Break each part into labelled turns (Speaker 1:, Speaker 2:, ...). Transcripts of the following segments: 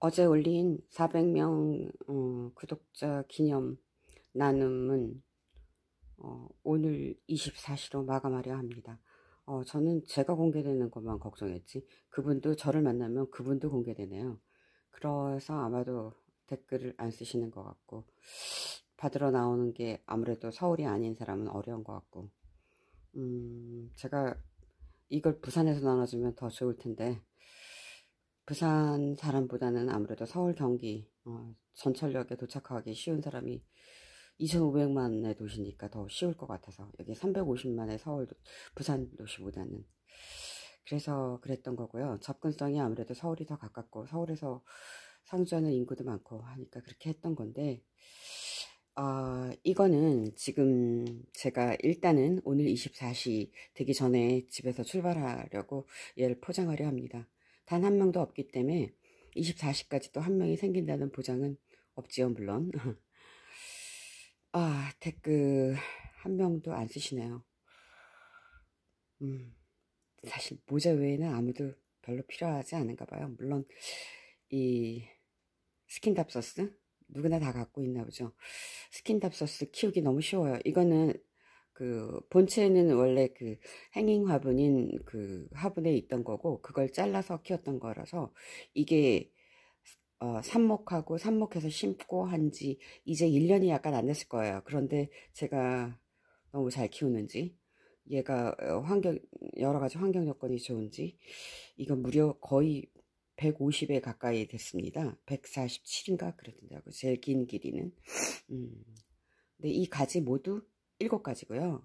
Speaker 1: 어제 올린 400명 어, 구독자 기념 나눔은 어, 오늘 24시로 마감하려 합니다. 어, 저는 제가 공개되는 것만 걱정했지 그분도 저를 만나면 그분도 공개되네요. 그래서 아마도 댓글을 안 쓰시는 것 같고 받으러 나오는 게 아무래도 서울이 아닌 사람은 어려운 것 같고 음, 제가 이걸 부산에서 나눠주면 더 좋을 텐데 부산 사람보다는 아무래도 서울 경기 어, 전철역에 도착하기 쉬운 사람이 2,500만의 도시니까 더 쉬울 것 같아서 여기 350만의 서울 부산 도시보다는 그래서 그랬던 거고요. 접근성이 아무래도 서울이 더 가깝고 서울에서 상주하는 인구도 많고 하니까 그렇게 했던 건데 어, 이거는 지금 제가 일단은 오늘 24시 되기 전에 집에서 출발하려고 얘를 포장하려 합니다. 단한 명도 없기 때문에 24시까지 또 한 명이 생긴다는 보장은 없지요 물론 아 댓글 한 명도 안 쓰시네요 음 사실 모자 외에는 아무도 별로 필요하지 않은가 봐요 물론 이 스킨답서스 누구나 다 갖고 있나 보죠 스킨답서스 키우기 너무 쉬워요 이거는 그 본체는 원래 그 행잉 화분인 그 화분에 있던 거고 그걸 잘라서 키웠던 거라서 이게 어, 삽목하고 삽목해서 심고 한지 이제 1년이 약간 안 됐을 거예요. 그런데 제가 너무 잘 키우는지 얘가 어, 환경 여러 가지 환경 여건이 좋은지 이거 무려 거의 150에 가까이 됐습니다. 147인가 그랬던데요. 제일 긴 길이는. 음. 근데 이 가지 모두 7가지고요.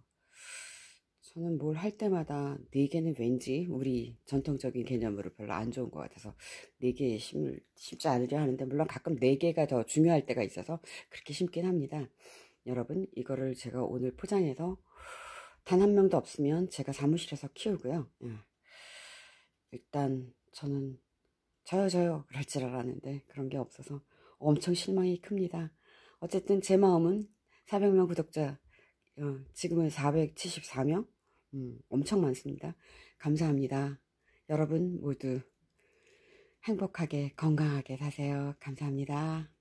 Speaker 1: 저는 뭘 할 때마다 4개는 왠지 우리 전통적인 개념으로 별로 안 좋은 것 같아서 4개에 심을, 심지 않으려 하는데 물론 가끔 4개가 더 중요할 때가 있어서 그렇게 심긴 합니다. 여러분 이거를 제가 오늘 포장해서 단 한 명도 없으면 제가 사무실에서 키우고요. 예. 일단 저는 저요 저요 그럴 줄 알았는데 그런 게 없어서 엄청 실망이 큽니다. 어쨌든 제 마음은 400명 구독자 어, 지금은 474명? 음, 엄청 많습니다. 감사합니다. 여러분 모두 행복하게 건강하게 사세요. 감사합니다.